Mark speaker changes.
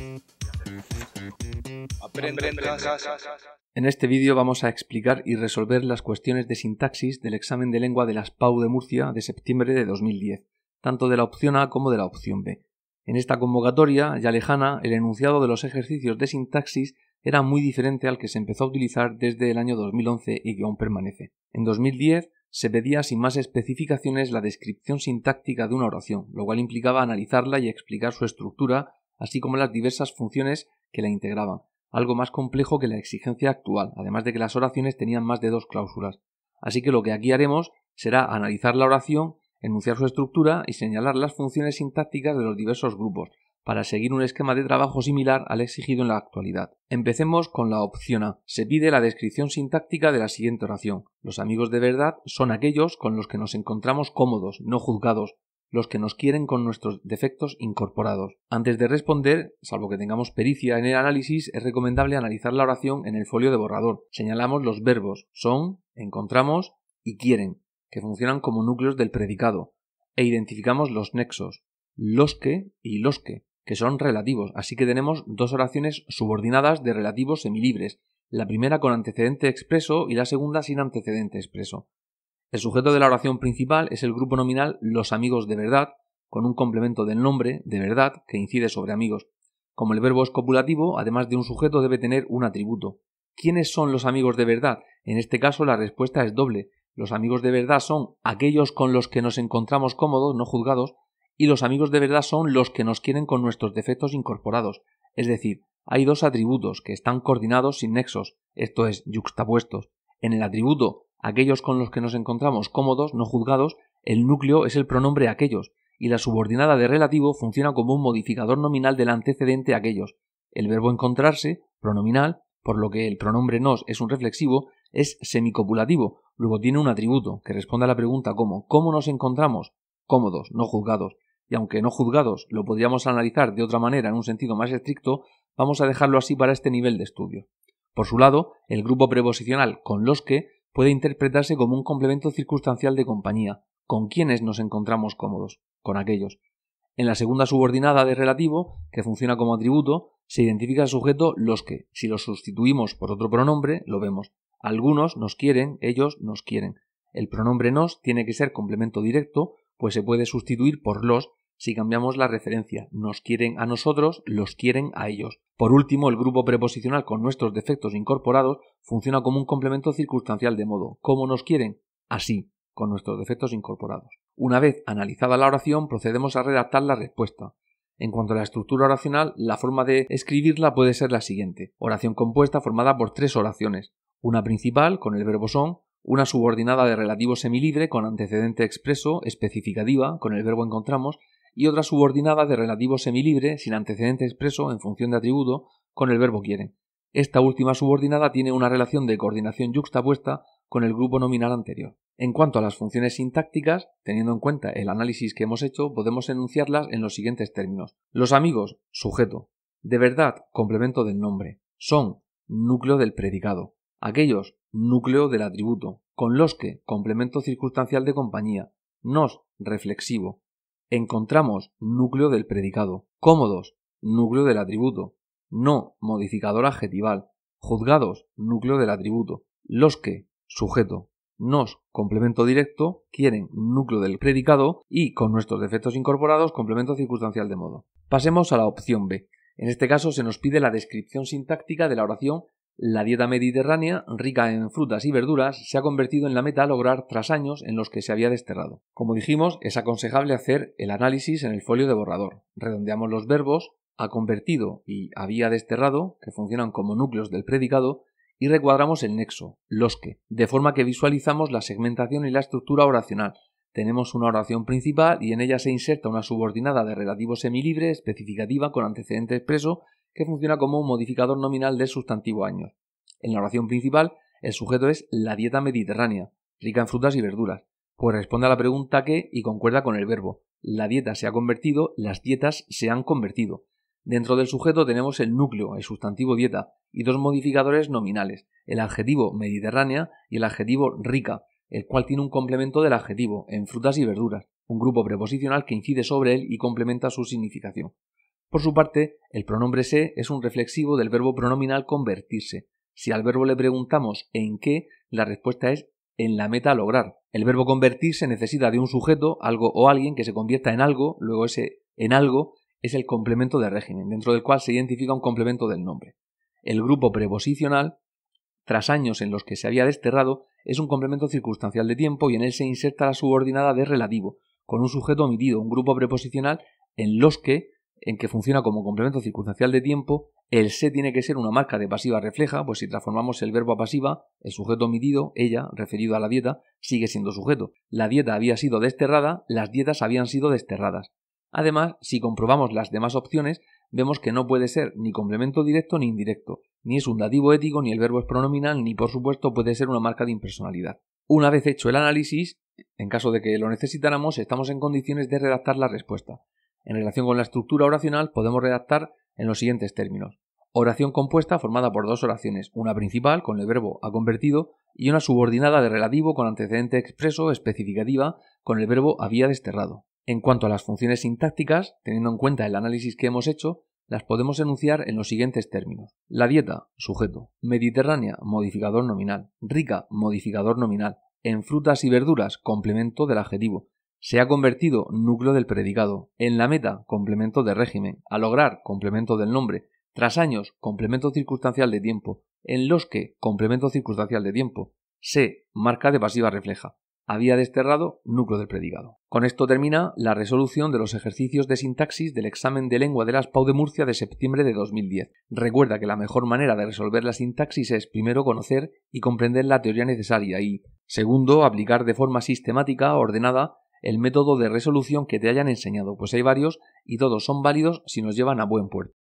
Speaker 1: en En este vídeo vamos a explicar y resolver las cuestiones de sintaxis del examen de lengua de las PAU de Murcia de septiembre de 2010, tanto de la opción A como de la opción B. En esta convocatoria, ya lejana, el enunciado de los ejercicios de sintaxis era muy diferente al que se empezó a utilizar desde el año 2011 y que aún permanece. En 2010 se pedía sin más especificaciones la descripción sintáctica de una oración, lo cual implicaba analizarla y explicar su estructura así como las diversas funciones que la integraban, algo más complejo que la exigencia actual, además de que las oraciones tenían más de dos cláusulas. Así que lo que aquí haremos será analizar la oración, enunciar su estructura y señalar las funciones sintácticas de los diversos grupos, para seguir un esquema de trabajo similar al exigido en la actualidad. Empecemos con la opción A. Se pide la descripción sintáctica de la siguiente oración. Los amigos de verdad son aquellos con los que nos encontramos cómodos, no juzgados, los que nos quieren con nuestros defectos incorporados. Antes de responder, salvo que tengamos pericia en el análisis, es recomendable analizar la oración en el folio de borrador. Señalamos los verbos son, encontramos y quieren, que funcionan como núcleos del predicado, e identificamos los nexos, los que y los que, que son relativos, así que tenemos dos oraciones subordinadas de relativos semilibres, la primera con antecedente expreso y la segunda sin antecedente expreso. El sujeto de la oración principal es el grupo nominal los amigos de verdad, con un complemento del nombre de verdad que incide sobre amigos. Como el verbo es copulativo, además de un sujeto debe tener un atributo. ¿Quiénes son los amigos de verdad? En este caso la respuesta es doble. Los amigos de verdad son aquellos con los que nos encontramos cómodos, no juzgados, y los amigos de verdad son los que nos quieren con nuestros defectos incorporados. Es decir, hay dos atributos que están coordinados sin nexos, esto es, yuxtapuestos. En el atributo aquellos con los que nos encontramos cómodos, no juzgados, el núcleo es el pronombre aquellos, y la subordinada de relativo funciona como un modificador nominal del antecedente aquellos. El verbo encontrarse, pronominal, por lo que el pronombre nos es un reflexivo, es semicopulativo, luego tiene un atributo que responde a la pregunta como ¿cómo nos encontramos? cómodos, no juzgados. Y aunque no juzgados lo podríamos analizar de otra manera en un sentido más estricto, vamos a dejarlo así para este nivel de estudio. Por su lado, el grupo preposicional con los que puede interpretarse como un complemento circunstancial de compañía, con quienes nos encontramos cómodos, con aquellos. En la segunda subordinada de relativo, que funciona como atributo, se identifica el sujeto los que. Si los sustituimos por otro pronombre, lo vemos. Algunos nos quieren, ellos nos quieren. El pronombre nos tiene que ser complemento directo, pues se puede sustituir por los si cambiamos la referencia. Nos quieren a nosotros, los quieren a ellos. Por último, el grupo preposicional con nuestros defectos incorporados funciona como un complemento circunstancial de modo. ¿Cómo nos quieren? Así, con nuestros defectos incorporados. Una vez analizada la oración, procedemos a redactar la respuesta. En cuanto a la estructura oracional, la forma de escribirla puede ser la siguiente. Oración compuesta formada por tres oraciones. Una principal, con el verbo son, una subordinada de relativo semilibre con antecedente expreso, especificativa, con el verbo encontramos, y otra subordinada de relativo semilibre sin antecedente expreso en función de atributo con el verbo quiere. Esta última subordinada tiene una relación de coordinación yuxtapuesta con el grupo nominal anterior. En cuanto a las funciones sintácticas, teniendo en cuenta el análisis que hemos hecho, podemos enunciarlas en los siguientes términos. Los amigos, sujeto. De verdad, complemento del nombre. Son, núcleo del predicado. Aquellos, núcleo del atributo. Con los que, complemento circunstancial de compañía. Nos, reflexivo encontramos núcleo del predicado, cómodos, núcleo del atributo, no modificador adjetival, juzgados, núcleo del atributo, los que, sujeto, nos, complemento directo, quieren núcleo del predicado y con nuestros defectos incorporados, complemento circunstancial de modo. Pasemos a la opción B. En este caso se nos pide la descripción sintáctica de la oración la dieta mediterránea, rica en frutas y verduras, se ha convertido en la meta a lograr tras años en los que se había desterrado. Como dijimos, es aconsejable hacer el análisis en el folio de borrador. Redondeamos los verbos ha convertido y había desterrado, que funcionan como núcleos del predicado, y recuadramos el nexo, los que, de forma que visualizamos la segmentación y la estructura oracional. Tenemos una oración principal y en ella se inserta una subordinada de relativo semilibre especificativa con antecedente expreso que funciona como un modificador nominal del sustantivo años. En la oración principal, el sujeto es la dieta mediterránea, rica en frutas y verduras, pues responde a la pregunta que y concuerda con el verbo. La dieta se ha convertido, las dietas se han convertido. Dentro del sujeto tenemos el núcleo, el sustantivo dieta, y dos modificadores nominales, el adjetivo mediterránea y el adjetivo rica, el cual tiene un complemento del adjetivo en frutas y verduras, un grupo preposicional que incide sobre él y complementa su significación. Por su parte, el pronombre se es un reflexivo del verbo pronominal convertirse. Si al verbo le preguntamos en qué, la respuesta es en la meta lograr. El verbo convertirse necesita de un sujeto, algo o alguien que se convierta en algo, luego ese en algo es el complemento de régimen, dentro del cual se identifica un complemento del nombre. El grupo preposicional, tras años en los que se había desterrado, es un complemento circunstancial de tiempo y en él se inserta la subordinada de relativo, con un sujeto omitido, un grupo preposicional en los que en que funciona como complemento circunstancial de tiempo, el se tiene que ser una marca de pasiva refleja, pues si transformamos el verbo a pasiva, el sujeto omitido, ella, referido a la dieta, sigue siendo sujeto. La dieta había sido desterrada, las dietas habían sido desterradas. Además, si comprobamos las demás opciones, vemos que no puede ser ni complemento directo ni indirecto, ni es un dativo ético, ni el verbo es pronominal, ni por supuesto puede ser una marca de impersonalidad. Una vez hecho el análisis, en caso de que lo necesitáramos, estamos en condiciones de redactar la respuesta. En relación con la estructura oracional podemos redactar en los siguientes términos. Oración compuesta formada por dos oraciones, una principal con el verbo ha convertido y una subordinada de relativo con antecedente expreso especificativa con el verbo había desterrado. En cuanto a las funciones sintácticas, teniendo en cuenta el análisis que hemos hecho, las podemos enunciar en los siguientes términos. La dieta, sujeto. Mediterránea, modificador nominal. Rica, modificador nominal. En frutas y verduras, complemento del adjetivo se ha convertido núcleo del predicado, en la meta complemento de régimen, a lograr complemento del nombre, tras años complemento circunstancial de tiempo, en los que complemento circunstancial de tiempo, se marca de pasiva refleja. Había desterrado núcleo del predicado. Con esto termina la resolución de los ejercicios de sintaxis del examen de lengua de las PAU de Murcia de septiembre de 2010. Recuerda que la mejor manera de resolver la sintaxis es primero conocer y comprender la teoría necesaria y, segundo, aplicar de forma sistemática, ordenada el método de resolución que te hayan enseñado, pues hay varios y todos son válidos si nos llevan a buen puerto.